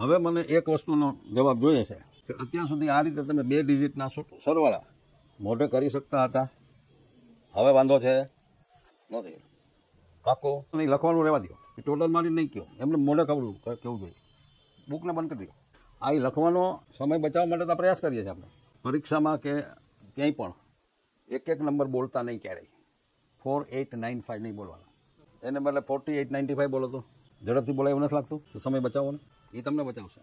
હવે મને એક વસ્તુનો જવાબ જોઈએ છે કે અત્યાર સુધી આ રીતે તમે બે ડિજિટના સરવાળા મોઢે કરી શકતા હતા હવે વાંધો છે નથી પાકો નહીં લખવાનું રહેવા દો ટોટલ મારી નહીં કહો એમને મોઢે ખબર કેવું જોઈએ બુકને બંધ કરી દો આ લખવાનો સમય બચાવવા માટે તો પ્રયાસ કરીએ છીએ આપણે પરીક્ષામાં કે ક્યાંય પણ એક એક નંબર બોલતા નહીં ક્યારેય ફોર એટ નાઇન ફાઇવ નહીં બોલવાના એને બદલે ફોર્ટી એટ નાઇન્ટી ફાઇવ બોલો તો ઝડપથી બોલાય એવું નથી લાગતું તો સમય બચાવવાનો એ તમને બચાવશે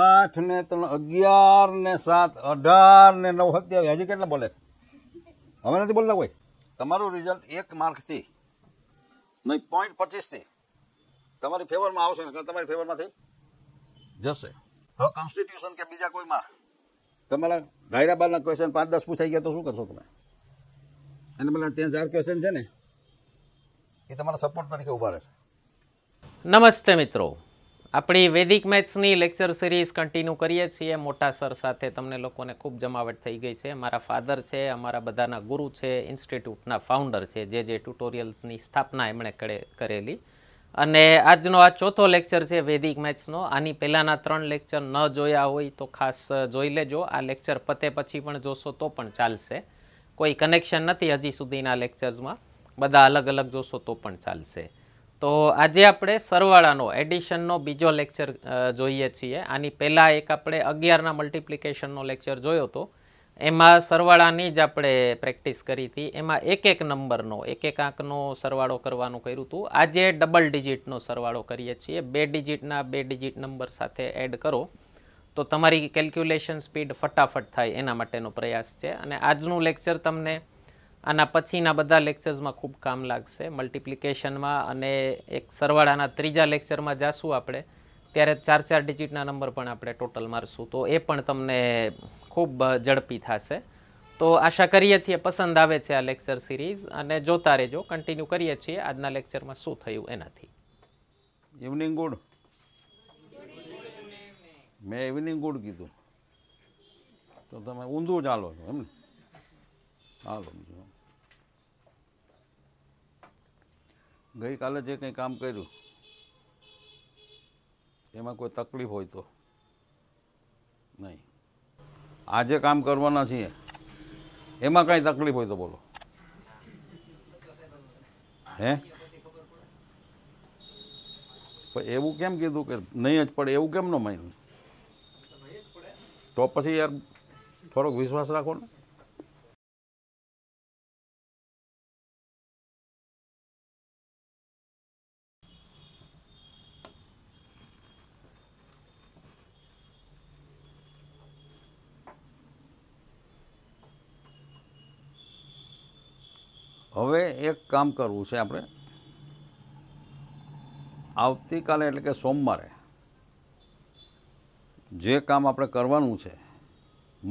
આઠ ને ત્રણ અગિયાર ને સાત અઢાર ને નવ સત્યાવીસ હજી કેટલા બોલે હવે નથી બોલતા કોઈ તમારું રિઝલ્ટ એક માર્કથી નહીં પોઈન્ટ પચીસથી તમારી ફેવરમાં આવશે ને તમારી ફેવરમાંથી જશે હવે કોન્સ્ટિટ્યુશન કે બીજા કોઈમાં તમારા ધાયરાબારના ક્વેશ્ચન પાંચ દસ પૂછાઈ ગયા તો શું કરશો તમે અને પેલા ત્યાં ચાર ક્વેશ્ચન છે ને એ તમારા સપોર્ટ તરીકે ઉભા રહેશે નમસ્તે મિત્રો આપણી વેદિક મેથ્સની લેક્ચર સિરીઝ કન્ટિન્યુ કરીએ છીએ મોટા સર સાથે તમને લોકોને ખૂબ જમાવટ થઈ ગઈ છે મારા ફાધર છે અમારા બધાના ગુરુ છે ઇન્સ્ટિટ્યૂટના ફાઉન્ડર છે જે જે ટ્યુટોરિયલ્સની સ્થાપના એમણે કરેલી અને આજનો આ ચોથો લેક્ચર છે વેદિક મેથ્સનો આની પહેલાંના ત્રણ લેક્ચર ન જોયા હોય તો ખાસ જોઈ લેજો આ લેક્ચર પતે પછી પણ જોશો તો પણ ચાલશે કોઈ કનેક્શન નથી હજી સુધીના લેક્ચર્સમાં બધા અલગ અલગ જોશો તો પણ ચાલશે તો આજે આપણે સરવાળાનો એડિશનનો બીજો લેક્ચર જોઈએ છીએ આની પહેલાં એક આપણે અગિયારના મલ્ટિપ્લિકેશનનો લેક્ચર જોયો હતો એમાં સરવાળાની જ આપણે પ્રેક્ટિસ કરી હતી એમાં એક એક નંબરનો એક એક આંકનો સરવાળો કરવાનું કર્યું હતું આજે ડબલ ડિજિટનો સરવાળો કરીએ છીએ બે ડિજિટના બે ડિજિટ નંબર સાથે એડ કરો તો તમારી કેલ્ક્યુલેશન સ્પીડ ફટાફટ થાય એના માટેનો પ્રયાસ છે અને આજનું લેક્ચર તમને આના પછીના બધા લેક્ચર્સમાં ખૂબ કામ લાગશે મલ્ટિપ્લિકેશનમાં અને એક સરવાળાના ત્રીજા લેક્ચરમાં જાશું આપણે ત્યારે ચાર ચાર ડિજિટના નંબર પણ આપણે ટોટલ મારશું તો એ પણ તમને ખૂબ ઝડપી થશે તો આશા કરીએ છીએ પસંદ આવે છે આ લેક્ચર સિરીઝ અને જોતા રહેજો કન્ટિન્યુ કરીએ છીએ આજના લેક્ચરમાં શું થયું એનાથી ઇવનિંગ ગુડ મેં ઇવનિંગ ગુડ કીધું તો તમે ઊંધું ચાલો છો એમ ને હાલો ગઈકાલે જે કંઈ કામ કર્યું એમાં કોઈ તકલીફ હોય તો નહીં આજે કામ કરવાના છીએ એમાં કાંઈ તકલીફ હોય તો બોલો હે પણ એવું કેમ કીધું કે નહીં જ પડે એવું કેમ ન માન્યું તો પછી યાર થોડોક વિશ્વાસ રાખો ને હવે એક કામ કરવું છે આપણે આવતીકાલે એટલે કે સોમવારે જે કામ આપણે કરવાનું છે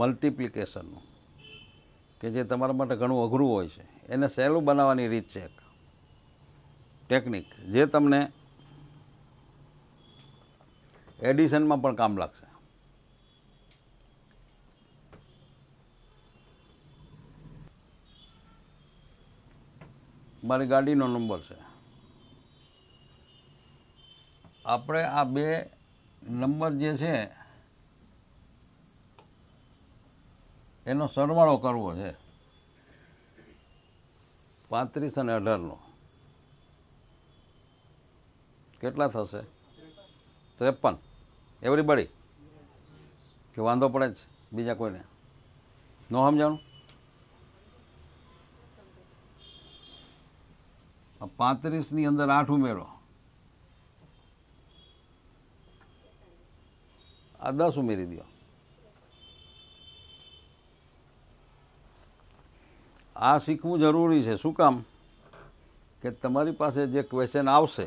મલ્ટિપ્લિકેશનનું કે જે તમારા માટે ઘણું અઘરું હોય છે એને સહેલું બનાવવાની રીત છે એક ટેકનિક જે તમને એડિશનમાં પણ કામ લાગશે મારી ગાડીનો નંબર છે આપણે આ બે નંબર જે છે એનો સરવાળો કરવો છે પાંત્રીસ અને અઢારનો કેટલા થશે ત્રેપન એવરીબડી કે વાંધો પડે જ બીજા કોઈને ન સમજાણું પાંત્રીસની અંદર આઠ ઉમેરો આ દસ ઉમેરી દો આ શીખવું જરૂરી છે શું કામ કે તમારી પાસે જે ક્વેશ્ચન આવશે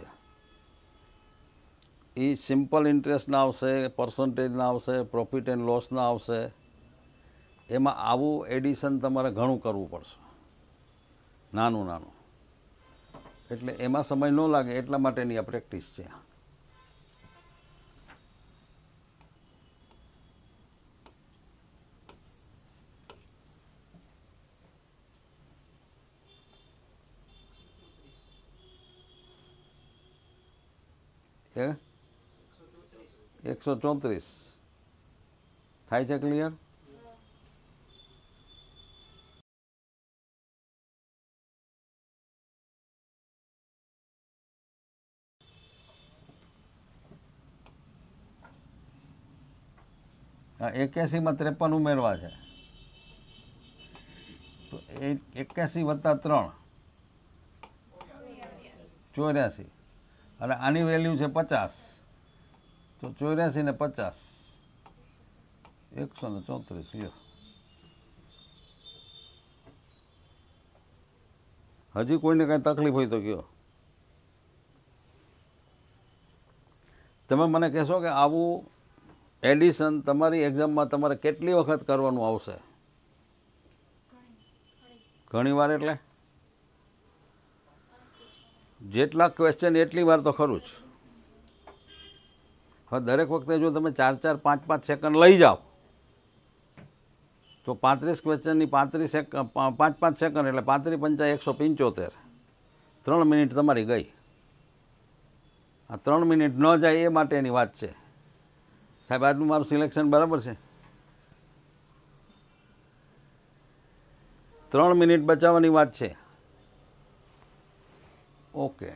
એ સિમ્પલ ઇન્ટરેસ્ટના આવશે પર્સન્ટેજના આવશે પ્રોફિટ એન્ડ લોસના આવશે એમાં આવું એડિશન તમારે ઘણું કરવું પડશે નાનું નાનું એટલે એમાં સમય ન લાગે એટલા માટેની આ પ્રેક્ટિસ છે એકસો ચોત્રીસ થાય છે ક્લિયર એક્યાસીમાં ત્રેપન ઉમેરવા છે તો એક્યાસી વત્તા ત્રણ ચોર્યાસી અને આની વેલ્યુ છે પચાસ તો ચોર્યાસી ને પચાસ એકસો ને ચોત્રીસ લ્યો હજી કોઈને કાંઈ તકલીફ હોય તો કયો તમે મને કહેશો કે આવું એડિશન તમારી એક્ઝામમાં તમારે કેટલી વખત કરવાનું આવશે ઘણી વાર એટલે જેટલા ક્વેશ્ચન એટલી વાર તો ખરું જ હવે દરેક વખતે જો તમે ચાર ચાર પાંચ પાંચ સેકન્ડ લઈ જાઓ તો પાંત્રીસ ક્વેશ્ચનની પાંત્રીસ સેકન્ડ પાંચ પાંચ સેકન્ડ એટલે પાંત્રીસ પંચા એકસો પંચોતેર ત્રણ મિનિટ તમારી ગઈ આ ત્રણ મિનિટ ન જાય એ માટેની વાત છે સાહેબ આજનું મારું સિલેક્શન બરાબર છે ત્રણ મિનિટ બચાવવાની વાત છે ઓકે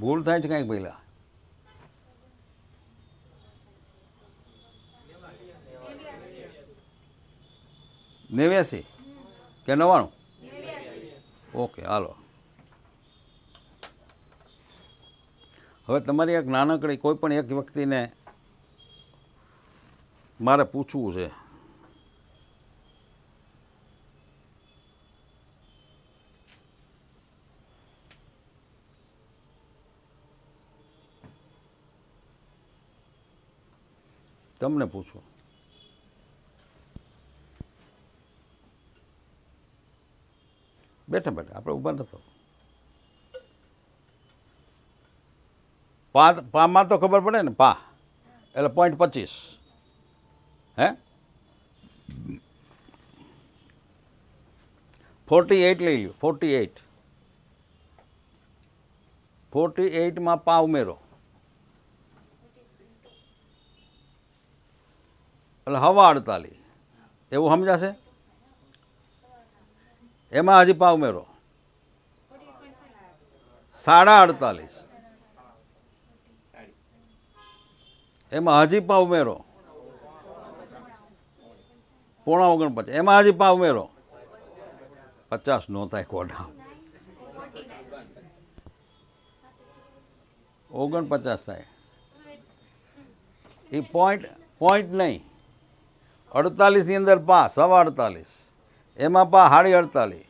ભૂલ થાય છે કંઈક પહેલાં નેવ્યાસી કે નવાણું ઓકે હાલો હવે તમારી એક નાનકડી કોઈ પણ એક વ્યક્તિને મારે પૂછવું છે તમને પૂછવું બેઠા બેઠા આપણે ઊભા નતો પા પામાં તો ખબર પડે ને પા એટલે પોઈન્ટ પચીસ હે ફોર્ટી એઇટ લઈ લ્યો ફોર્ટી એઇટ ફોર્ટી એઇટમાં પા ઉમેરો એટલે હવા અડતાલી એવું સમજાશે એમાં હજી પાવ મેળો સાડા અડતાલીસ એમાં હજી પાવ મેળો પોણા ઓગણપચાસ એમાં હજી પાવ મેળો પચાસ નો થાય કોઢા ઓગણપચાસ થાય એ પોઈન્ટ પોઈન્ટ નહીં અડતાલીસની અંદર પા સવા અડતાલીસ એમાં પા સાડી અડતાલીસ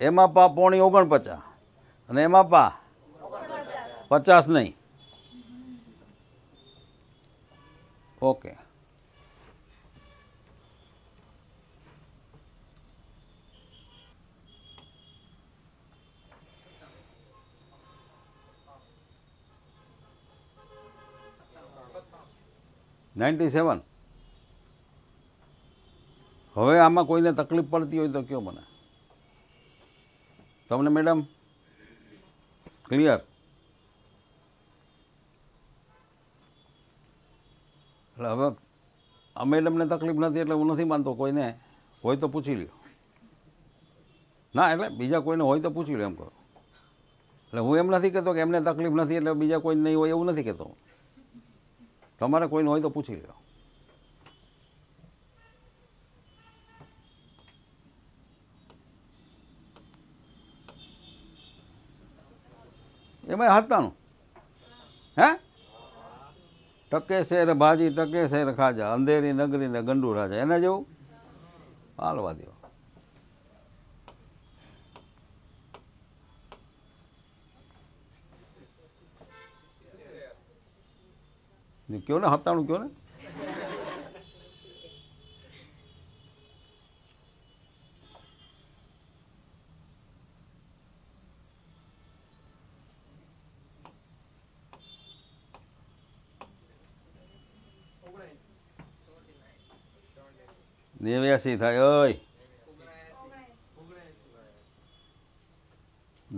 એમાં પા પોણી ઓગણપચાસ અને એમાં પા પચાસ નહીં ઓકે નાઇન્ટી સેવન હવે આમાં કોઈને તકલીફ પડતી હોય તો કયો મને તમને મેડમ ક્લિયર એટલે હવે આ મેડમને તકલીફ નથી એટલે હું નથી માનતો કોઈને હોય તો પૂછી લ્યો ના એટલે બીજા કોઈને હોય તો પૂછી લ્યો એમ કહો એટલે હું એમ નથી કહેતો કે એમને તકલીફ નથી એટલે બીજા કોઈને નહીં હોય એવું નથી કહેતો તમારે કોઈને હોય તો પૂછી લ્યો એમાં હાથાનું હે ટકે શેર ભાજી ટકે શેર ખાજા અંધેરી નગરી ને ગંડુ રાજા એના જેવું હાલવા દેવા કયો ને હપ્તાનું કયો ને નેવ્યાસી થાય ઓય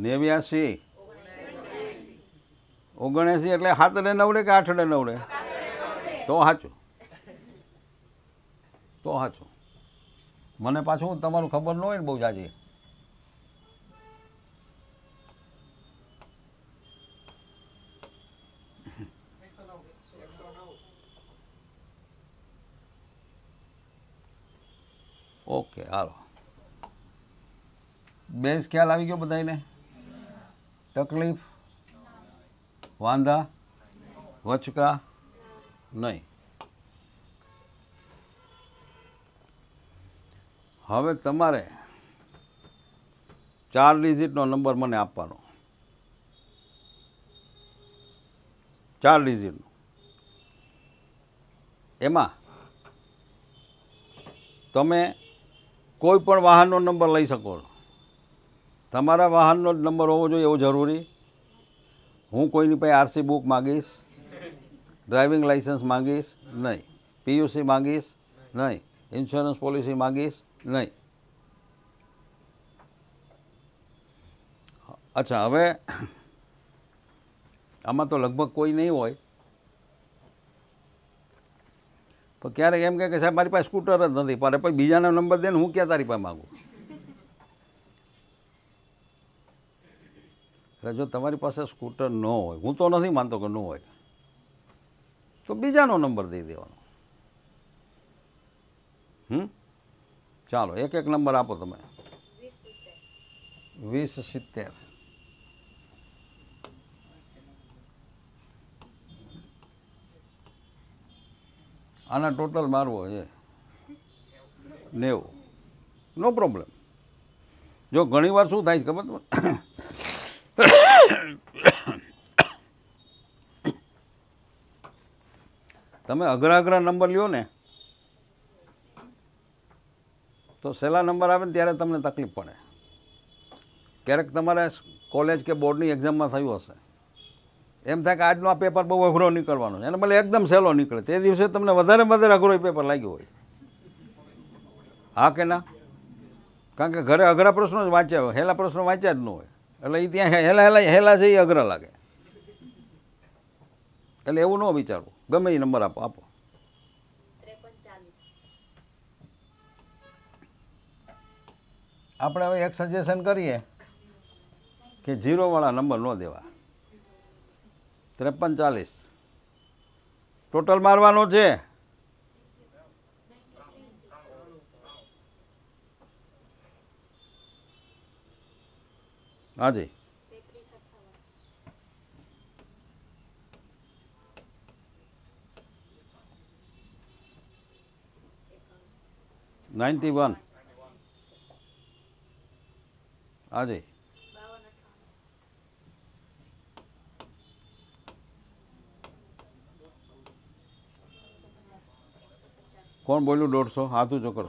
નેવ્યાસી ઓગણસી એટલે હાથડે નવડે કે આઠડે નવડે તો સાચું તો સાચું મને પાછું તમારું ખબર ન હોય ને બહુ જાજી હાલો બેઝ ખ્યાલ આવી ગયો બધાને તકલીફ વાંધા વચકા નહીં હવે તમારે ચાર ડિજિટનો નંબર મને આપવાનો ચાર ડિજિટનો એમાં તમે કોઈ પણ વાહનનો નંબર લઈ શકો તમારા વાહનનો જ નંબર હોવો જોઈએ એવો જરૂરી હું કોઈની પાસે આરસી બુક માગીશ ડ્રાઇવિંગ લાઇસન્સ માગીશ નહીં પીયુસી માગીશ નહીં ઇન્સ્યોરન્સ પોલિસી માગીશ નહીં અચ્છા હવે આમાં તો લગભગ કોઈ નહીં હોય પણ ક્યારેક એમ કહે કે સાહેબ મારી પાસે સ્કૂટર જ નથી પણ પછી બીજાનો નંબર દે ને હું ક્યાં તારી પાસે માગું એટલે જો તમારી પાસે સ્કૂટર ન હોય હું તો નથી માનતો કે ન હોય તો બીજાનો નંબર દઈ દેવાનો હમ ચાલો એક એક નંબર આપો તમે વીસ સિત્તેર આના ટોટલ મારવો છે નેવું નો પ્રોબ્લેમ જો ઘણીવાર શું થાય છે ખબર તમે અઘરા અઘરા નંબર લ્યો ને તો સહેલા નંબર આવે ને ત્યારે તમને તકલીફ પડે ક્યારેક તમારે કોલેજ કે બોર્ડની એક્ઝામમાં થયું હશે એમ થાય કે આજનો આ પેપર બહુ અઘરો નીકળવાનો એને ભલે એકદમ સહેલો નીકળે તે દિવસે તમને વધારે વધારે અઘરો પેપર લાગ્યો હોય હા કે ના કારણ કે ઘરે અઘરા પ્રશ્નો જ વાંચ્યા હોય હેલા પ્રશ્નો વાંચ્યા જ ન હોય એટલે એ ત્યાં હેલા હેલા હેલા છે એ અઘરા લાગે એટલે એવું ન વિચારવું ગમે એ નંબર આપો આપો આપણે હવે એક સજેશન કરીએ કે જીરોવાળા નંબર ન દેવા ત્રેપન ચાલીસ ટોટલ મારવાનો છે હાજી નાઇન્ટી વન હાજી કોણ બોલ્યું દોઢસો હાથ ઊંચો કરો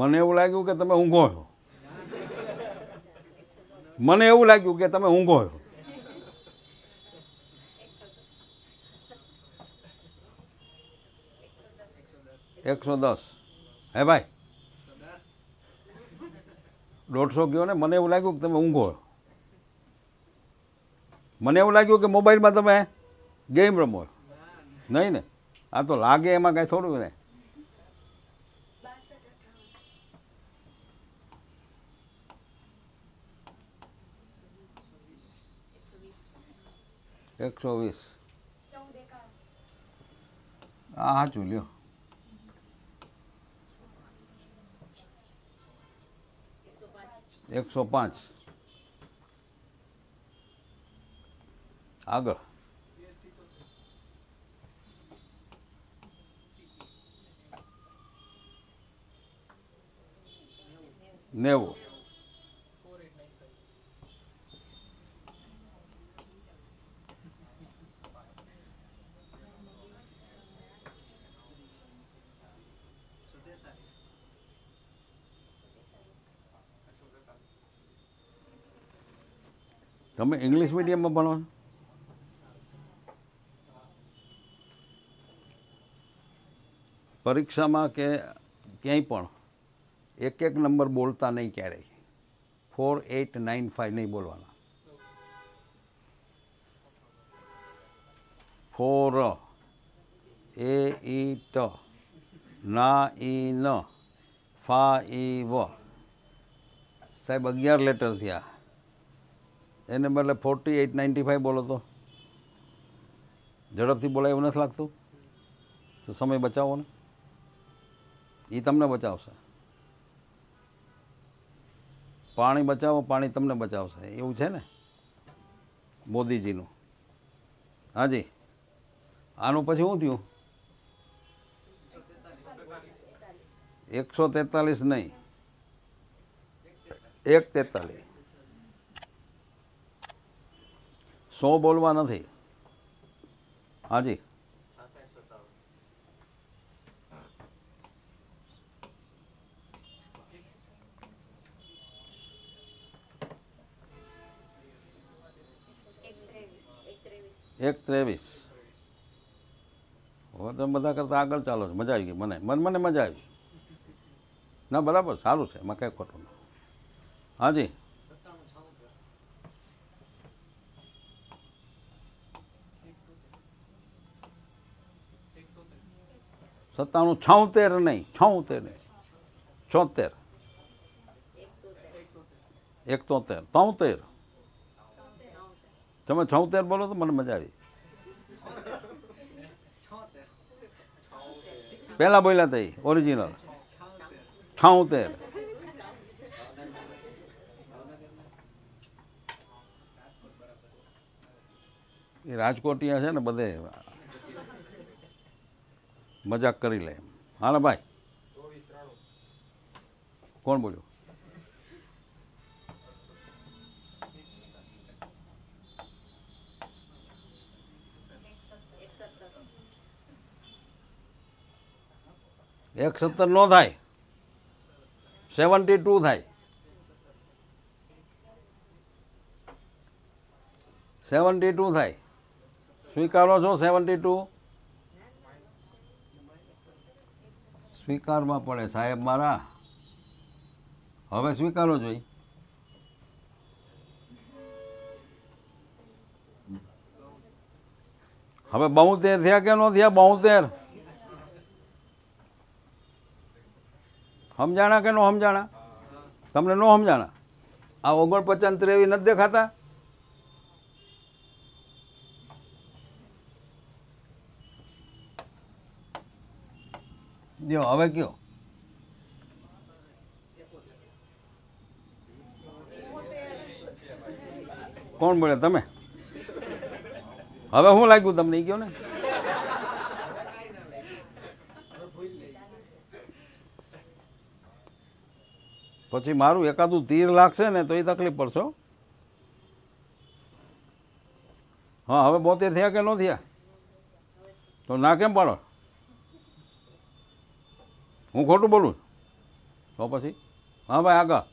મને એવું લાગ્યું કે તમે ઊંઘો છો મને એવું લાગ્યું કે તમે ઊંઘો છો એકસો દસ હે ભાઈ દોઢસો ગયો ને મને એવું લાગ્યું કે તમે ઊંઘો મને એવું લાગ્યું કે મોબાઈલમાં તમે ગેમ રમો નહીં ને આ તો લાગે એમાં કાંઈ થોડું ને એકસો વીસ હા સાચું લ્યો એકસો પાંચ આગળ નેવું તમે ઇંગ્લિશ મીડિયમમાં ભણો પરીક્ષામાં કે ક્યાંય પણ એક એક નંબર બોલતા નહીં ક્યારેય ફોર એટ નાઇન ફાઇવ નહીં બોલવાના ફોર એ ઈ ટ ના ઈ ન ફા ઈ વ સાહેબ અગિયાર લેટર થયા એને બદલે ફોર્ટી એટ નાઇન્ટી ફાઇવ બોલો તો ઝડપથી બોલાય એવું નથી લાગતું તો સમય બચાવો ને એ તમને બચાવશે પાણી બચાવો પાણી તમને બચાવશે એવું છે ને મોદીજીનું હાજી આનું પછી શું થયું એકસો તેતાલીસ નહીં એક તેતાલીસ સો બોલવા નથી હાજી એક ત્રેવીસ હવે તમે બધા કરતાં આગળ ચાલો છો મજા આવી ગઈ મને મન મને મજા આવી ના બરાબર સારું છે એમાં કંઈ ખોટું નહીં હાજી સત્તાણું છોતેર નહીં છોતેર નહીં છોતેર એકોતેર તોતેર તમે છોતેર બોલો તો મને મજા આવી પહેલાં બોલ્યા તઈ ઓરિજિનલ છોતેર એ રાજકોટિયા છે ને બધે મજાક કરી લે હા ને ભાઈ કોણ બોલ્યું એક સત્તર નો થાય સેવન્ટી ટુ થાય સેવન્ટી ટુ થાય સ્વીકારો છો સેવન્ટી ટુ સ્વીકારમાં પડે સાહેબ મારા હવે સ્વીકારો જોઈ હવે બહુતેર થયા કે ન થયા બહુતેર સમજાણા કે નો સમજાણા તમને નો સમજાણા આ ઓગણપચાસ ત્રેવી નથી દેખાતા જો હવે કયો કોણ બોલે તમે હવે હું લાગ્યું તમને એ કહો ને પછી મારું એકાદું તીર લાગશે ને તો એ તકલીફ પડશો હા હવે બોતેર થયા કે ન થયા તો ના કેમ પાડો હું ખોટું બોલું તો પછી હા ભાઈ આગળ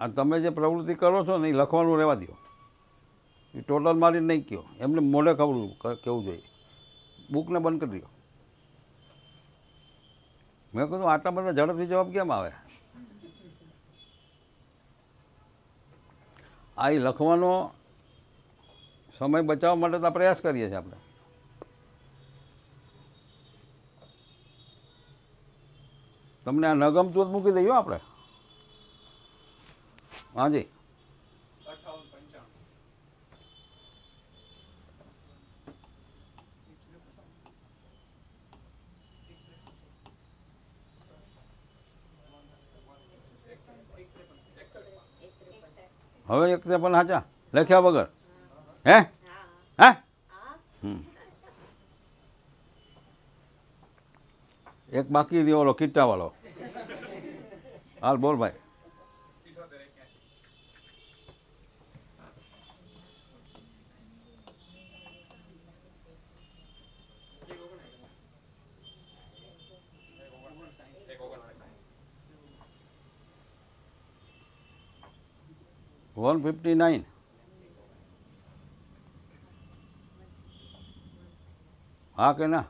આ તમે જે પ્રવૃત્તિ કરો છો ને એ લખવાનું રહેવા દો એ ટોટલ મારી નહીં કહો એમને મોઢે ખબર કેવું જોઈએ બુકને બંધ કરી દો મેં કીધું આટલા બધા ઝડપથી જવાબ કેમ આવે આ એ લખવાનો સમય બચાવવા માટે તો પ્રયાસ કરીએ છીએ આપણે તમને આ ન ગમતું મૂકી દઈએ આપણે હાજી હવે એક ત્રેપન સાચા લખ્યા વગર હે હે એક બાકી રહ્યો ઓલો કિટ્ટાવાળો હાલ બોલ ભાઈ વન ફિફ્ટી નાઇન હા કે ના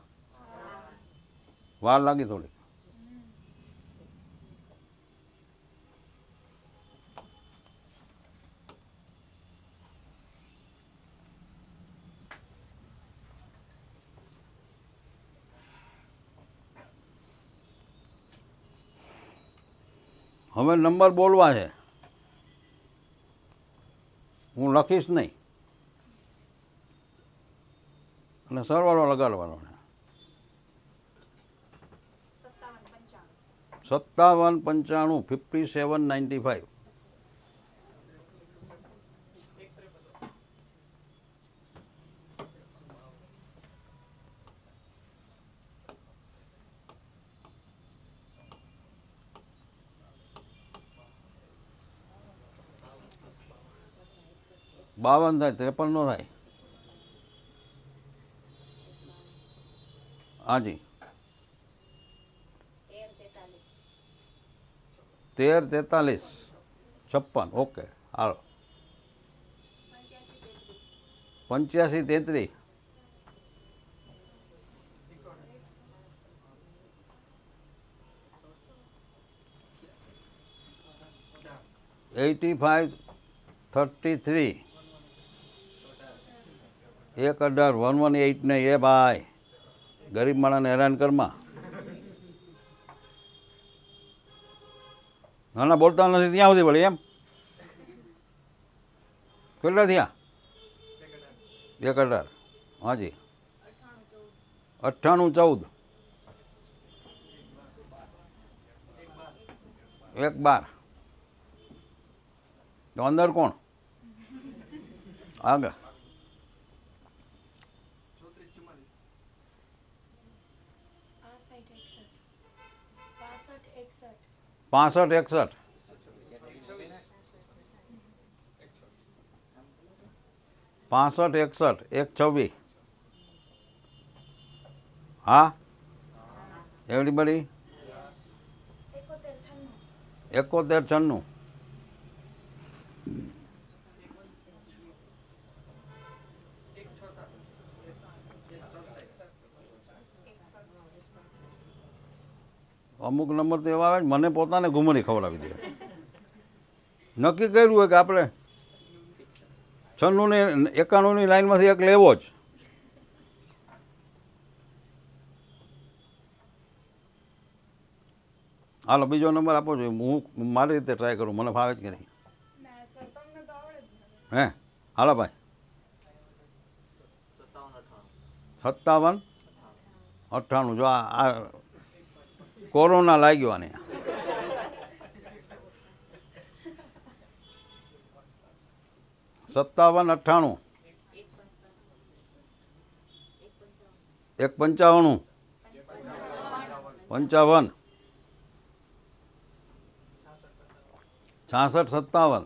વાર લાગી થોડી હવે નંબર બોલવા છે હું લખીશ નહીં અને સરવાળો લગાડવાનો સત્તાવન પંચાણું ફિફ્ટી સેવન નાઇન્ટી ફાઇવ બાવન થાય ત્રેપન નો થાય હાજી તેર તેતાલીસ છપ્પન ઓકે હાલો પંચ્યાસી તેત્રીસ એટી ફાઇવ થર્ટી થ્રી એક અઢાર વન વન એઇટને એ ભાઈ ગરીબ માણસને હેરાન કરમાં ના ના બોલતા નથી ત્યાં સુધી વળી એમ કેટલા થયા એક અઢાર હાજી અઠ્ઠાણું ચૌદ એક બાર તો અંદર કોણ આગળ પાસઠ એકસઠ પાસઠ એકસઠ એક છવ્વીસ હા એવરીબડી એકોતેર છન્નું અમુક નંબર તો એવા આવે ને મને પોતાને ઘૂમણી ખવડાવી દે નક્કી કર્યું હોય કે આપણે છન્નુંની એકાણુંની લાઈનમાંથી એક લેવો જ હાલો બીજો નંબર આપો છો હું મારી રીતે ટ્રાય કરું મને ફાવે જ કે નહીં હે હાલો ભાઈ સત્તાવન અઠ્ઠાણું જો આ કોરોના લાગ્યો અને સત્તાવન અઠ્ઠાણું એક પંચાવણું પંચાવન છાસઠ સત્તાવન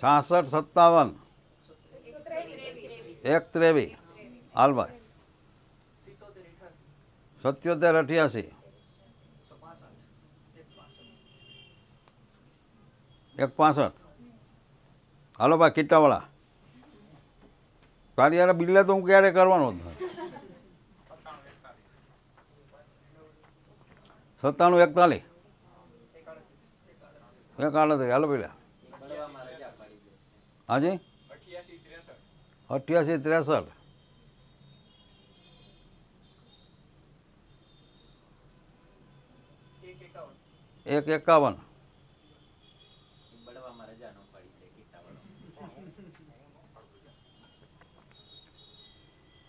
છાસઠ સત્તાવન એક ત્રેવી હાલભાઈ સત્યોતેર અઠ્યાસી એક પાસઠ હાલો ભાઈ કિટ્ટાવાળા તારી યાર બિલ્લે તો હું ક્યારે કરવાનો સત્તાણું એકતાલીસ એક આડત્રીસ હાલો પેલા હાજી અઠ્યાસી ત્રેસઠ એક એકાવન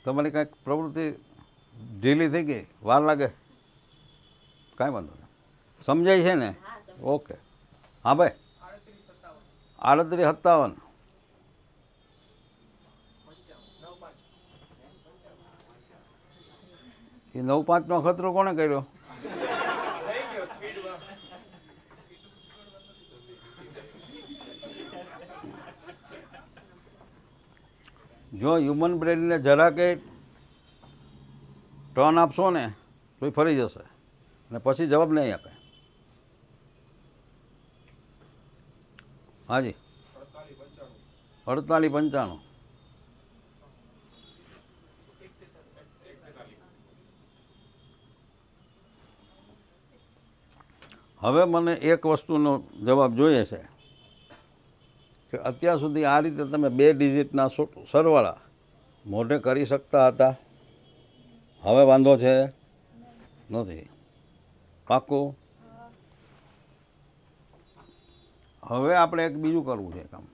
તમારી કાંઈક પ્રવૃત્તિ ઢીલી થઈ ગઈ વાર લાગે કાંઈ વાંધો નહીં સમજાય છે ને ઓકે હા ભાઈ આડત્રીસ સત્તાવન એ નવ પાંચનો ખતરો કોણે કર્યો જો હ્યુમન બ્રેનને જરા કે ટર્ન આપશો ને તો એ ફરી જશે અને પછી જવાબ નહીં આપે હાજી અડતાલીસ પંચાણું હવે મને એક વસ્તુનો જવાબ જોઈએ છે કે અત્યાર સુધી આ રીતે તમે બે ડિજિટના સરવાળા મોઢે કરી શકતા હતા હવે વાંધો છે નથી પાક્કું હવે આપણે એક બીજું કરવું છે કામ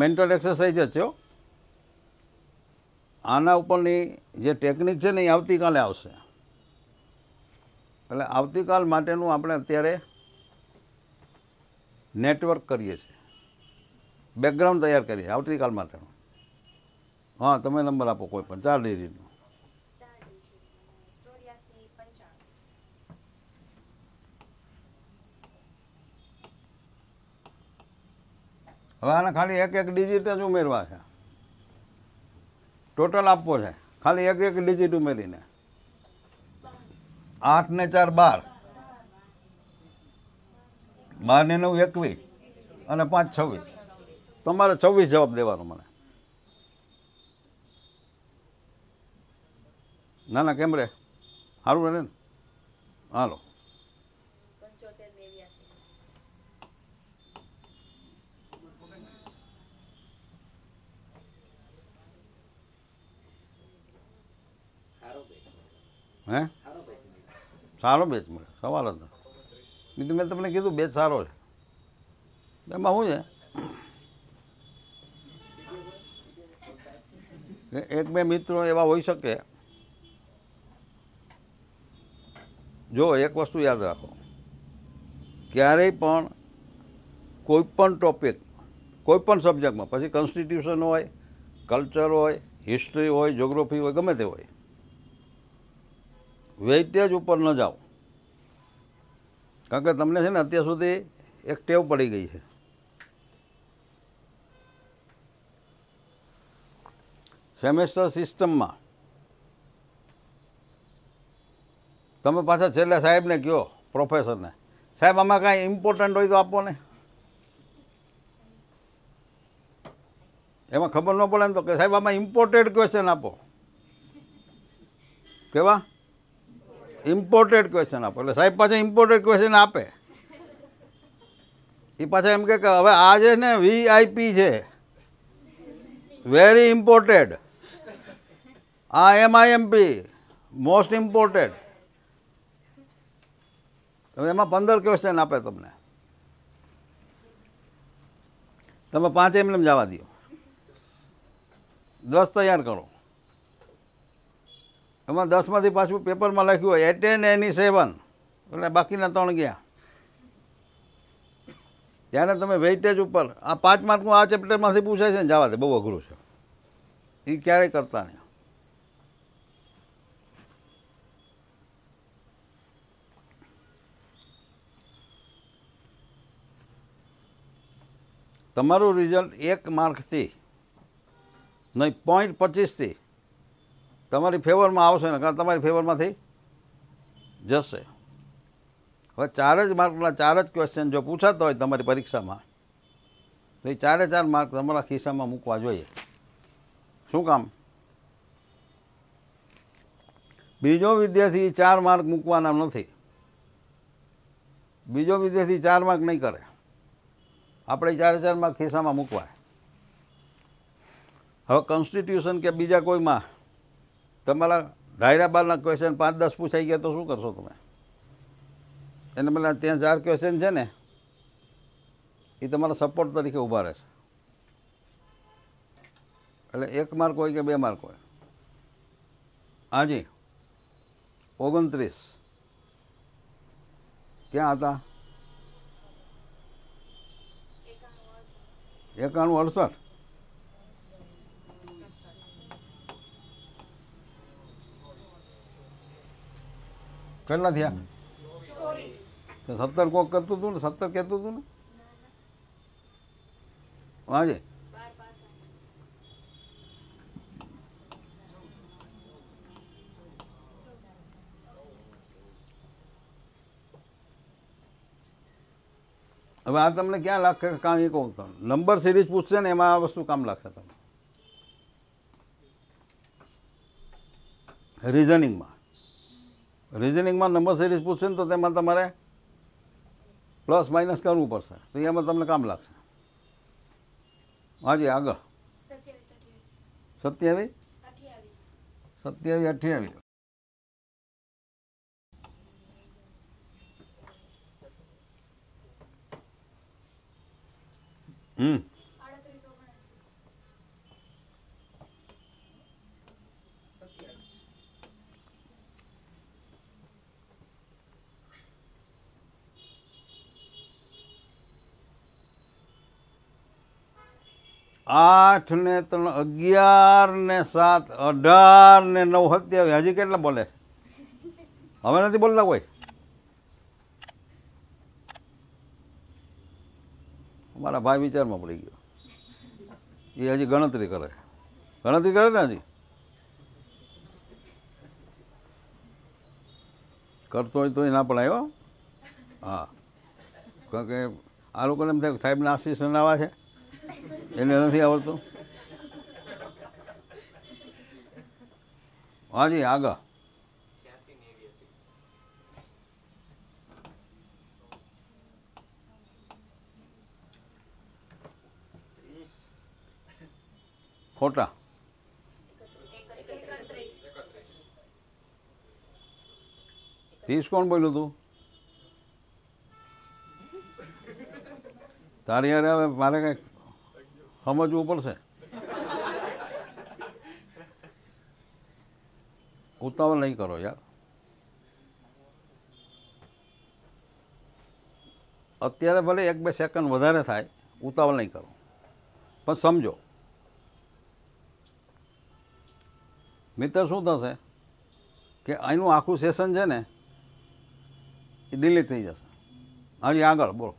મેન્ટલ એક્સરસાઇઝ જ છે આના ઉપરની જે ટેકનિક છે ને એ આવતીકાલે આવશે એટલે આવતીકાલ માટેનું આપણે અત્યારે નેટવર્ક કરીએ છીએ બેકગ્રાઉન્ડ તૈયાર કરીએ આવતીકાલ માટેનું હા તમે નંબર આપો કોઈ પણ ચાર ડિજિટનો હવે આને ખાલી એક એક ડિજિટ જ ઉમેરવા છે ટોટલ આપવો છે ખાલી એક એક ડિજિટ ઉમેરીને આઠ ને ચાર બાર બાર ને નવ એકવીસ અને પાંચ છવ્વીસ તમારે છવ્વીસ જવાબ દેવાનો મને ના ના કેમ રે સારું રહે ને હાલો હે સારો બેચ મળે સવાલ હતો બીજું મેં તમને કીધું બેચ સારો છે એમાં શું છે એક બે મિત્રો એવા હોઈ શકે જો એક વસ્તુ યાદ રાખો ક્યારેય પણ કોઈ પણ ટોપિક કોઈ પણ સબ્જેક્ટમાં પછી કોન્સ્ટિટ્યુશન હોય કલ્ચર હોય હિસ્ટ્રી હોય જોગ્રાફી હોય ગમે તે હોય વેઇટેજ ઉપર ન જાઓ કારણ કે તમને છે ને અત્યાર સુધી એક ટેવ પડી ગઈ છે સેમેસ્ટર સિસ્ટમમાં તમે પાછા છેલ્લે સાહેબને કહો પ્રોફેસરને સાહેબ આમાં કાંઈ ઇમ્પોર્ટન્ટ હોય તો આપો ને એમાં ખબર ન પડે ને તો કે સાહેબ આમાં ઇમ્પોર્ટેડ ક્વેશ્ચન આપો કેવા ઇમ્પોર્ટેડ ક્વેશ્ચન આપો એટલે સાહેબ પાછા ઇમ્પોર્ટેડ ક્વેશ્ચન આપે એ પાછા એમ કે હવે આ છે ને વીઆઈપી છે વેરી ઇમ્પોર્ટેડ આ એમઆઈએમપી મોસ્ટ ઇમ્પોર્ટેડ હવે એમાં પંદર ક્વેશ્ચન આપે તમને તમે પાંચ એમને જવા દો દસ તૈયાર કરો એમાં દસમાંથી પાછું પેપરમાં લખ્યું હોય એટ એન એની સેવન એટલે બાકીના ત્રણ ગયા ત્યારે તમે વેઇટેજ ઉપર આ પાંચ માર્કનું આ ચેપ્ટરમાંથી પૂછાય છે ને જવા દે બહુ અઘરું છે એ ક્યારેય કરતા નહીં તમારું રિઝલ્ટ એક માર્કથી નહીં પોઈન્ટ પચીસથી તમારી ફેવરમાં આવશે ને કારણ તમારી ફેવરમાંથી જશે હવે ચાર જ માર્કના ચાર જ ક્વેશ્ચન જો પૂછાતા હોય તમારી પરીક્ષામાં તો એ ચારે ચાર માર્ક તમારા ખિસ્સામાં મૂકવા જોઈએ શું કામ બીજો વિદ્યાર્થી ચાર માર્ક મૂકવાના નથી બીજો વિદ્યાર્થી ચાર માર્ક નહીં કરે આપણે ચારે ચાર માર્ક ખિસ્સામાં મૂકવા હવે કોન્સ્ટિટ્યુશન કે બીજા કોઈમાં તમારા ધાયરા બારના ક્વેશ્ચન પાંચ દસ પૂછાઈ ગયા તો શું કરશો તમે એને પહેલાં ત્યાં ચાર ક્વેશ્ચન છે ને એ તમારા સપોર્ટ તરીકે ઊભા રહેશે એટલે એક માર્ક હોય કે બે માર્ક હોય હાજી ઓગણત્રીસ ક્યાં હતા એકાણું અડસઠ કેટલા થયા સત્તર કોક કરતું હતું ને સત્તર કહેતું હતું ને વાંજે હવે આ તમને ક્યાં લાગશે કામ એ કહું તમને નંબર સિરીઝ પૂછશે ને એમાં આ વસ્તુ કામ લાગશે તમને રિઝનિંગમાં રિઝનિંગમાં નંબર સિરીઝ પૂછશે ને તો તેમાં તમારે પ્લસ માઇનસ કરવું પડશે તો એમાં તમને કામ લાગશે હાજી આગળ સત્યાવીસ સત્યાવીસ અઠ્યાવીસ હમ આઠ ને ત્રણ અગિયાર ને સાત અઢાર ને નવ સત્યાવીસ હજી કેટલા બોલે હવે નથી બોલતા કોઈ મારા ભાઈ વિચારમાં પડી ગયો એ હજી ગણતરી કરે ગણતરી કરે ને હજી કરતો હોય તોય ના પડાયો હા કારણ કે આ લોકોને એમ થાય સાહેબના આશીષ નાવા છે એને નથી આવડતું હાજી આગળ ખોટા ત્રીસ કોણ બોલ્યું તું તારી યારે હવે મારે કંઈક સમજવું પડશે ઉતાવળ નહીં કરો યાર અત્યારે ભલે એક બે સેકન્ડ વધારે થાય ઉતાવળ નહીં કરો પણ સમજો મિત્ર શું થશે કે અહીંનું આખું સેશન છે ને એ ડિલીટ થઈ જશે હજી આગળ બોલો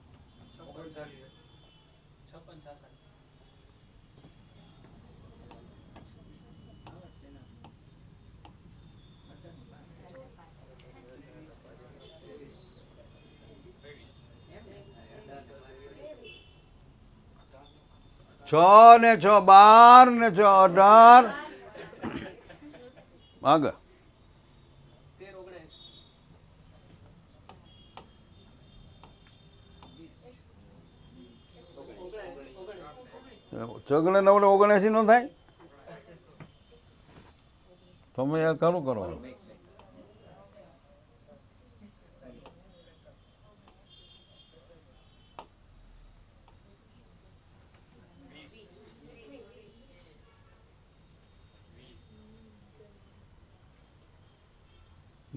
છ ને છ બાર ને છ અઢાર આગળ ચગડે નવડે ઓગણસી નો થાય તમે કરો કરવાનું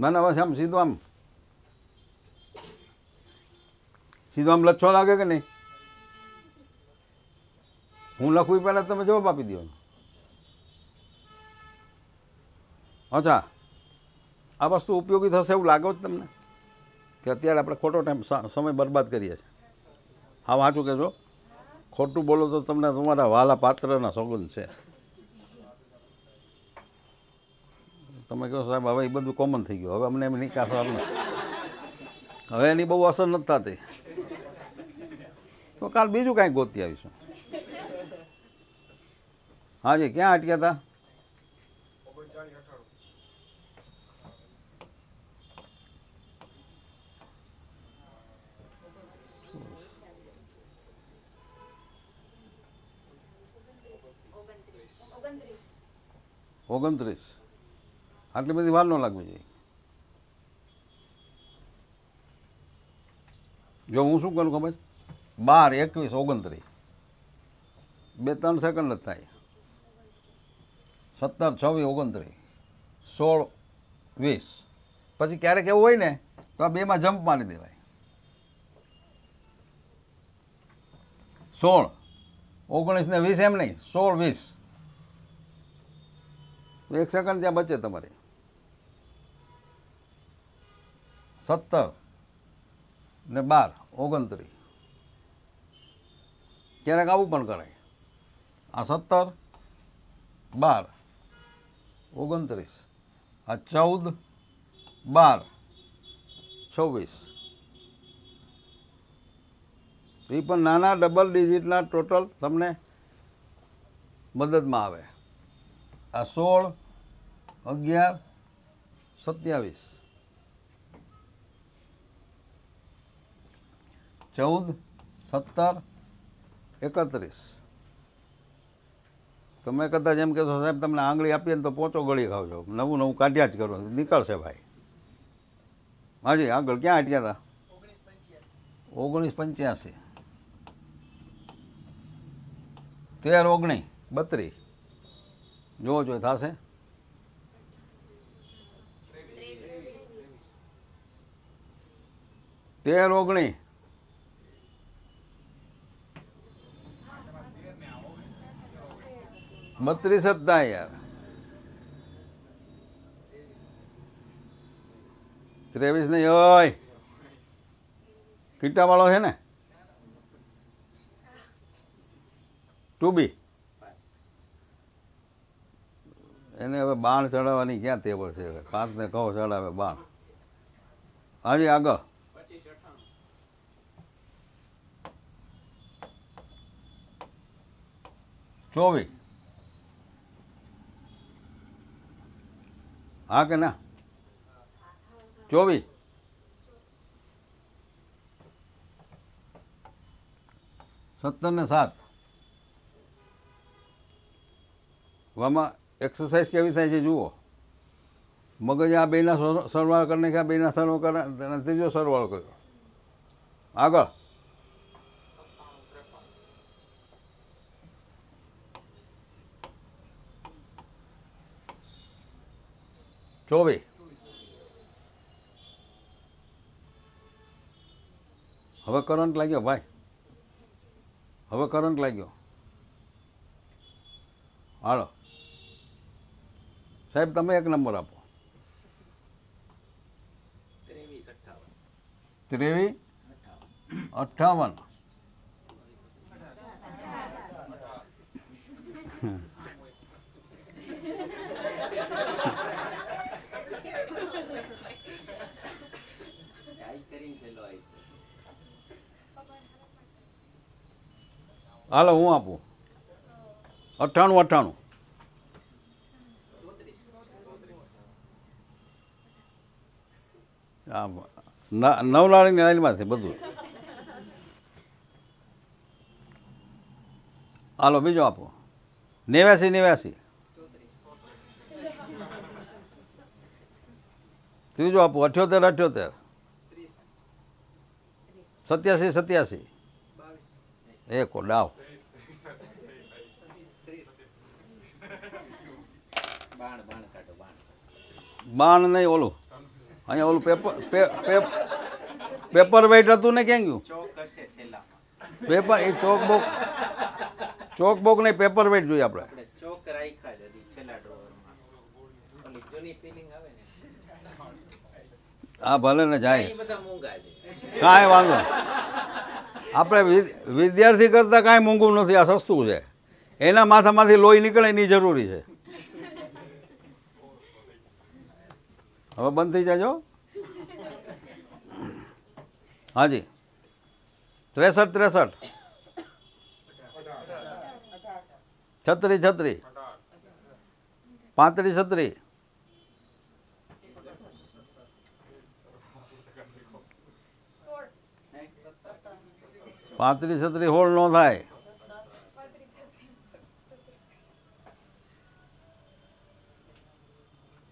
મને હવે આમ સીધું આમ સીધું આમ લચ્છો લાગે કે નહીં હું લખું પહેલાં તમે જવાબ આપી દેવાનો અચ્છા આ વસ્તુ ઉપયોગી થશે એવું લાગો જ તમને કે અત્યારે આપણે ખોટો ટાઈમ સમય બરબાદ કરીએ છીએ હા વાંચું કહેજો ખોટું બોલો તો તમને તમારા વાલા પાત્રના સોગંદ છે તમે કહો સાહેબ હવે એ બધું કોમન થઈ ગયું હવે અમને એમ નિકાસ આપને હવે એની બહુ અસર નથી થતી તો કાલ બીજું કાંઈ ગોતી આવીશું હાજી ક્યાં અટક્યા હતા ઓગણત્રીસ આટલી બધી વાર ન લાગવી જોઈએ જો હું શું કરું ખબર બાર એકવીસ ઓગણત્રીસ બે ત્રણ સેકન્ડ જ થાય સત્તર છવ્વીસ ઓગણત્રીસ સોળ વીસ પછી ક્યારેક એવું હોય ને તો આ બેમાં જમ્પ મારી દેવાય સોળ ઓગણીસ ને વીસ એમ નહીં સોળ વીસ એક સેકન્ડ ત્યાં બચે તમારી સત્તર ને બાર ઓગણત્રીસ ક્યારેક આવું પણ કરાય આ સત્તર બાર ઓગણત્રીસ આ ચૌદ બાર છવ્વીસ એ પણ નાના ડબલ ડિઝિટના ટોટલ તમને મદદમાં આવે આ સોળ અગિયાર સત્યાવીસ ચૌદ સત્તર એકત્રીસ તમે કદાચ એમ કહેશો સાહેબ તમને આંગળી આપીએ ને તો પોચો ગળી ખાવ છો નવું નવું કાઢ્યા જ કરો નીકળશે ભાઈ હાજી આગળ ક્યાં અટક્યા હતા ઓગણીસ પંચ્યાસી તેર ઓગણી બત્રીસ જોવો જોઈએ થશે તેર ઓગણીસ બત્રીસ જ ના યાર ત્રેવીસ નહીં ઓય કીટાવાળો છે ને ટુ બી એને હવે બાણ ચડાવવાની ક્યાં ટેબલ છે ને કહો ચડાવે બાણ હાજી આગળ ચોવીસ હા કે ના ચોવીસ સત્તર ને સાત વામાં એક્સરસાઇઝ કેવી થાય છે જુઓ મગજ આ બેના સરવાળ કરીને કે આ બેના સરવાળ કરે ત્રીજો સરવાળો કર્યો આગળ ચોવીસ હવે કરંટ લાગ્યો ભાઈ હવે કરંટ લાગ્યો હાલો સાહેબ તમે એક નંબર આપો ત્રેવીસ અઠાવન હાલો હું આપું અઠ્ઠાણું અઠ્ઠાણું નવલાણીની લાઈનમાંથી બધું હાલો બીજો આપો નેવ્યાસી નેવ્યાસી ત્રીજો આપો અઠ્યોતેર અઠ્યોતેર સત્યાસી સત્યાસી એક ડાવ બાણ નહીં ઓલું અહીંયા ઓલું પેપર પેપર વેઇટ હતું ને ક્યાં ગયું પેપર એ ચોક બુક ચોક બુક નહીં પેપર વેઇટ જોઈએ આપણે ચોક હા ભલે ને જાય બધા મોંઘા કાંઈ વાંધો આપણે વિદ્યાર્થી કરતાં કાંઈ મોંઘું નથી આ સસ્તું છે એના માથામાંથી લોહી નીકળે એની જરૂરી છે હવે બંધ થઈ જાજો હાજી ત્રેસઠ ત્રેસઠ છત્રી છત્રી પાંત્રીસ છત્રી પાંત્રીસ છત્રી હોળ ન થાય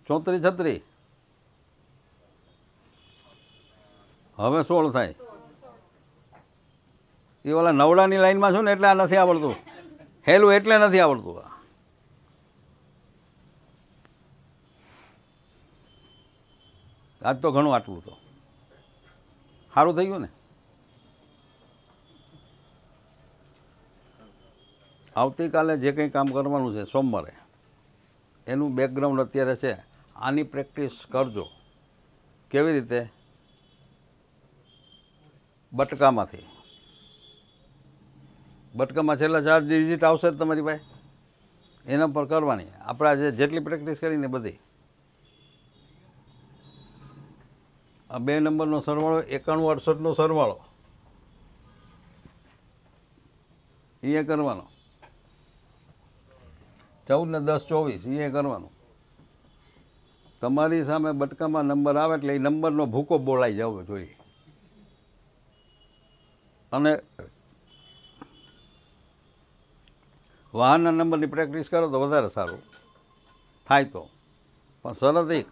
ચોત્રીસ છત્રી હવે સોળ થાય એ ઓલા નવડાની લાઈનમાં છું ને એટલે આ નથી આવડતું હેલું એટલે નથી આવડતું આ આજ તો ઘણું આટલું તો સારું થઈ ગયું ને આવતીકાલે જે કંઈ કામ કરવાનું છે સોમવારે એનું બેકગ્રાઉન્ડ અત્યારે છે આની પ્રેક્ટિસ કરજો કેવી રીતે બટકામાંથી બટકામાં છેલ્લા ચાર ડિજિટ આવશે જ તમારી પાસે એના પર કરવાની આપણે આજે જેટલી પ્રેક્ટિસ કરીને બધી આ બે નંબરનો સરવાળો એકાણું અડસઠનો સરવાળો અહીંયા કરવાનો ચૌદ ને દસ ચોવીસ એ કરવાનું તમારી સામે બટકામાં નંબર આવે એટલે એ નંબરનો ભૂકો બોલાઈ જવો જોઈએ અને વાહનના નંબરની પ્રેક્ટિસ કરો તો વધારે સારું થાય તો પણ શરત એક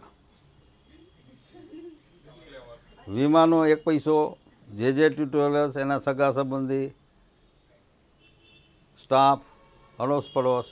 વીમાનો એક પૈસો જે જે ટ્યુટોરિયલ્સ એના સગા સંબંધી સ્ટાફ અડોશ પડોશ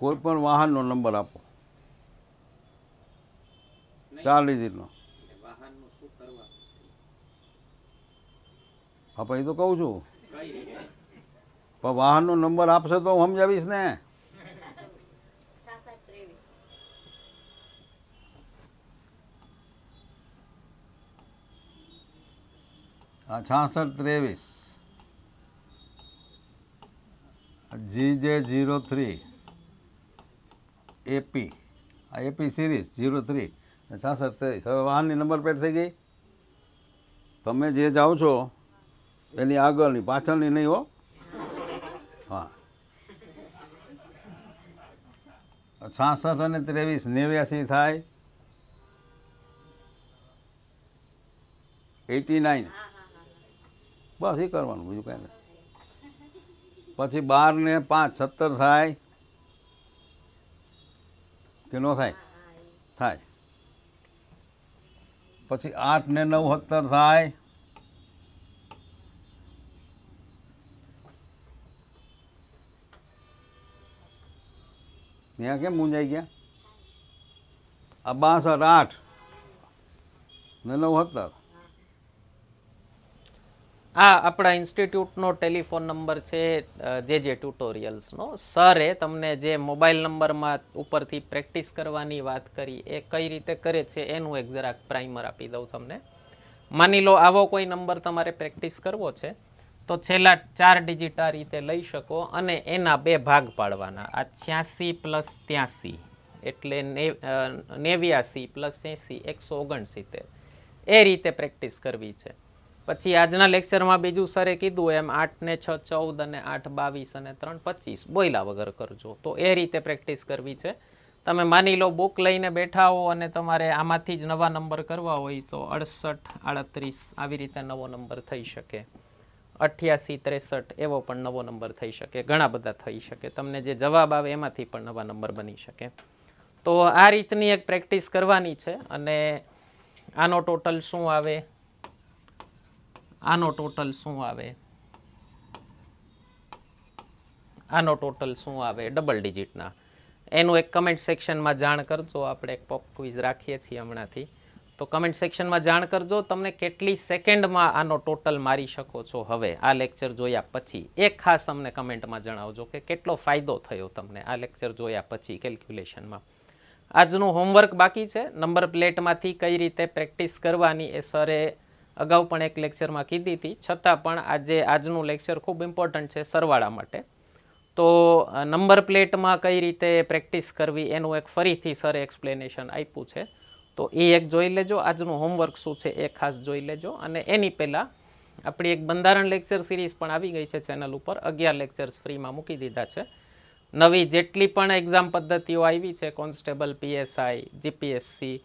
કોઈ પણ વાહનનો નંબર આપો ચાર ડિજિટનો હા પછી તો કહું છું પણ વાહનનો નંબર આપશે તો હું સમજાવીશ ને હા છાસઠ ત્રેવીસ G J zero three AP આ એપી સિરીઝ ઝીરો થ્રી અને છાસઠ ત્રેવીસ હવે વાહનની નંબર પ્લેટ થઈ ગઈ તમે જે જાઓ છો એની આગળની પાછળની નહીં હો હા છાસઠ અને ત્રેવીસ નેવ્યાસી થાય એટી નાઇન બસ એ કરવાનું બીજું કાંઈ નથી પછી બાર ને પાંચ સત્તર થાય કે ન થાય થાય પછી આઠ ને નવ સત્તર થાય ત્યાં કેમ મૂંઝાઈ ગયા આ બાસઠ આઠ ને નવ સત્તર આ આપણા ઇન્સ્ટિટ્યૂટનો ટેલિફોન નંબર છે જે જે ટ્યુટોરિયલ્સનો સરે તમને જે મોબાઈલ નંબરમાં ઉપરથી પ્રેક્ટિસ કરવાની વાત કરી એ કઈ રીતે કરે છે એનું એક જરાક પ્રાઇમર આપી દઉં તમને માની લો આવો કોઈ નંબર તમારે પ્રેક્ટિસ કરવો છે તો છેલ્લા ચાર ડિજિટ આ રીતે લઈ શકો અને એના બે ભાગ પાડવાના આ છ્યાસી પ્લસ ત્યાસી એટલે નેવ્યાસી પ્લસ એંસી એકસો ઓગણસિત્તેર એ રીતે પ્રેક્ટિસ કરવી છે પછી આજના લેક્ચરમાં બીજું સરે કીધું એમ આઠ ને છ ચૌદ અને આઠ બાવીસ અને ત્રણ પચીસ બોયલા વગર કરજો તો એ રીતે પ્રેક્ટિસ કરવી છે તમે માની લો બુક લઈને બેઠા હો અને તમારે આમાંથી જ નવા નંબર કરવા હોય તો અડસઠ આડત્રીસ આવી રીતે નવો નંબર થઈ શકે અઠ્યાસી ત્રેસઠ એવો પણ નવો નંબર થઈ શકે ઘણા બધા થઈ શકે તમને જે જવાબ આવે એમાંથી પણ નવા નંબર બની શકે તો આ રીતની એક પ્રેક્ટિસ કરવાની છે અને આનો ટોટલ શું આવે આનો ટોટલ શું આવે આનો ટોટલ શું આવે ડબલ ડિજિટના એનું એક કમેન્ટ સેક્શનમાં જાણ કરજો આપણે એક પોપ ક્વિઝ રાખીએ છીએ હમણાંથી તો કમેન્ટ સેક્શનમાં જાણ કરજો તમને કેટલી સેકન્ડમાં આનો ટોટલ મારી શકો છો હવે આ લેક્ચર જોયા પછી એ ખાસ અમને કમેન્ટમાં જણાવજો કે કેટલો ફાયદો થયો તમને આ લેક્ચર જોયા પછી કેલ્ક્યુલેશનમાં આજનું હોમવર્ક બાકી છે નંબર પ્લેટમાંથી કઈ રીતે પ્રેક્ટિસ કરવાની એ સરે અગાઉ પણ એક લેક્ચરમાં કીધી હતી છતાં પણ આજે આજનું લેક્ચર ખૂબ ઇમ્પોર્ટન્ટ છે સરવાળા માટે તો નંબર પ્લેટમાં કઈ રીતે પ્રેક્ટિસ કરવી એનું એક ફરીથી સર એક્સપ્લેનેશન આપ્યું છે તો એ એક જોઈ લેજો આજનું હોમવર્ક શું છે એ ખાસ જોઈ લેજો અને એની પહેલાં આપણી એક બંધારણ લેક્ચર સિરીઝ પણ આવી ગઈ છે ચેનલ ઉપર અગિયાર લેક્ચર્સ ફ્રીમાં મૂકી દીધા છે નવી જેટલી પણ એક્ઝામ પદ્ધતિઓ આવી છે constable PSI GPSC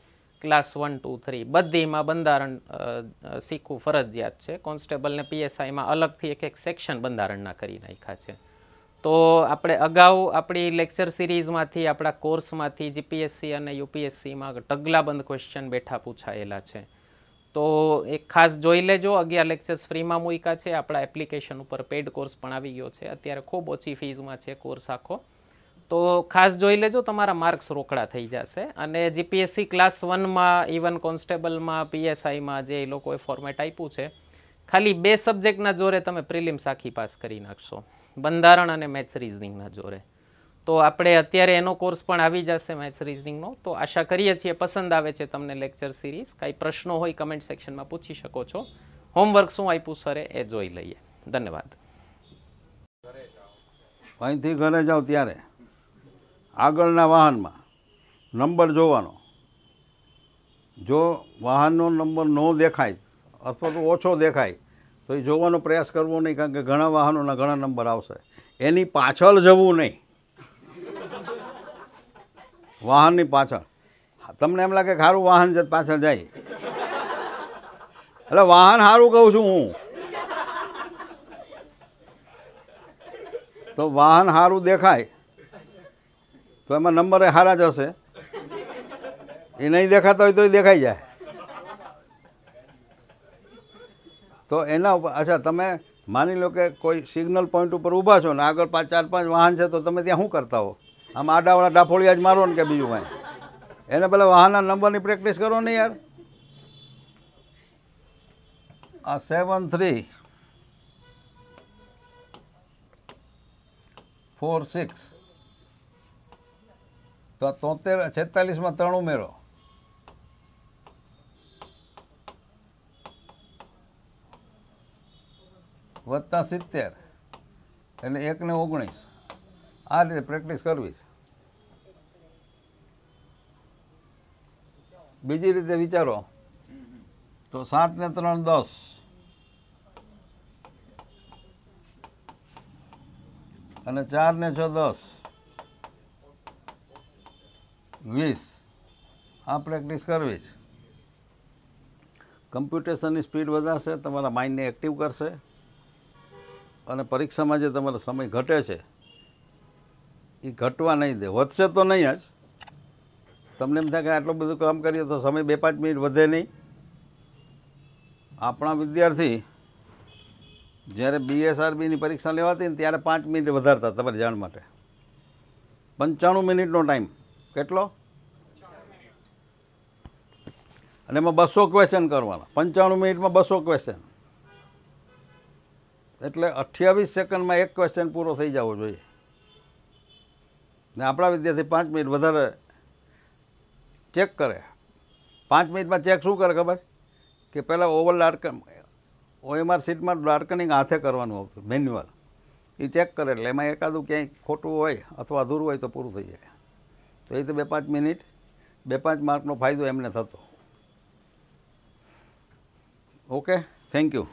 class one two three બધીમાં બંધારણ શીખવું ફરજિયાત છે કોન્સ્ટેબલને પીએસઆઈમાં અલગથી એક એક સેક્શન બંધારણના કરી નાખ્યા છે તો આપણે અગાઉ આપણી લેક્ચર સિરીઝમાંથી આપણા કોર્સમાંથી જીપીએસસી અને યુપીએસસીમાં ટગલાબંધ ક્વેશ્ચન બેઠા પૂછાયેલા છે તો એક ખાસ જોઈ લેજો અગિયાર લેક્ચર્સ ફ્રીમાં મૂક્યા છે આપણા એપ્લિકેશન ઉપર પેડ કોર્સ પણ આવી ગયો છે અત્યારે ખૂબ ઓછી ફીઝમાં છે કોર્સ આખો તો ખાસ જોઈ લેજો તમારા માર્ક્સ રોકડા થઈ જશે અને જીપીએસસી ક્લાસ વનમાં ઇવન કોન્સ્ટેબલમાં પીએસઆઈમાં જે એ લોકોએ ફોર્મેટ આપ્યું છે ખાલી બે સબ્જેક્ટના જોરે તમે પ્રિલિમ્સ આખી પાસ કરી નાખશો બંધારણ અને મેથ્સ રિઝનિંગના જોરે તો આપણે અત્યારે એનો કોર્સ પણ આવી જશે મેથ્સ રિઝનિંગનો તો આશા કરીએ છીએ પસંદ આવે છે તમને લેક્ચર સિરીઝ કાંઈ પ્રશ્નો હોય કમેન્ટ સેક્શનમાં પૂછી શકો છો હોમવર્ક શું આપ્યું સરે એ જોઈ લઈએ ધન્યવાદ અહીંથી ઘરે જાઓ ત્યારે આગળના વાહનમાં નંબર જોવાનો જો વાહનનો નંબર ન દેખાય અથવા તો ઓછો દેખાય તો એ જોવાનો પ્રયાસ કરવો નહીં કારણ કે ઘણા વાહનોના ઘણા નંબર આવશે એની પાછળ જવું નહીં વાહનની પાછળ તમને એમ લાગે કે સારું વાહન જ પાછળ જાય એટલે વાહન સારું કહું છું હું તો વાહન સારું દેખાય તો એમાં નંબર હારા જ હશે એ નહીં દેખાતા હોય તો એ દેખાઈ જાય તો એના ઉપર અચ્છા તમે માની લો કે કોઈ સિગ્નલ પોઈન્ટ ઉપર ઊભા છો ને આગળ પાંચ ચાર પાંચ વાહન છે તો તમે ત્યાં શું કરતા હો આમ આડાવાળા ડાફોળિયા જ મારો ને કે બીજું કાંઈ એને પહેલાં વાહનના નંબરની પ્રેક્ટિસ કરો ને યાર આ સેવન થ્રી ફોર સિક્સ તો તોતેર છેતાલીસમાં ત્રણ ઉમેરો વત્તા સિત્તેર એટલે એકને ઓગણીસ આ રીતે પ્રેક્ટિસ કરવી બીજી રીતે વિચારો તો સાત ને ત્રણ દસ અને ચાર ને છ દસ વીસ આ પ્રેક્ટિસ કરવી જ કમ્પ્યુટેશનની સ્પીડ વધારશે તમારા માઇન્ડને એક્ટિવ કરશે અને પરીક્ષામાં જે તમારો સમય ઘટે છે એ ઘટવા નહીં દે વધશે તો નહીં જ તમને એમ થાય કે આટલું બધું કામ કરીએ તો સમય બે પાંચ મિનિટ વધે નહીં આપણા વિદ્યાર્થી જ્યારે બીએસઆરબીની પરીક્ષા લેવાતી ને ત્યારે પાંચ મિનિટ વધારતા તમારી જાણ માટે પંચાણું મિનિટનો ટાઈમ કેટલો અને એમાં બસો ક્વેશ્ચન કરવાના પંચાણું મિનિટમાં બસો ક્વેશ્ચન એટલે અઠ્યાવીસ સેકન્ડમાં એક ક્વેશ્ચન પૂરો થઈ જવો જોઈએ ને આપણા વિદ્યાર્થી પાંચ મિનિટ વધારે ચેક કરે પાંચ મિનિટમાં ચેક શું કરે ખબર કે પહેલાં ઓવર ડાર્કન ઓએમઆર સીટમાં ડાર્કનિંગ હાથે કરવાનું આવતું મેન્યુઅલ એ ચેક કરે એટલે એમાં એકાદું ક્યાંય ખોટું હોય અથવા અધૂરું હોય તો પૂરું થઈ જાય તો એ તો બે પાંચ મિનિટ બે પાંચ માર્કનો ફાયદો એમને થતો ઓકે થેન્ક યુ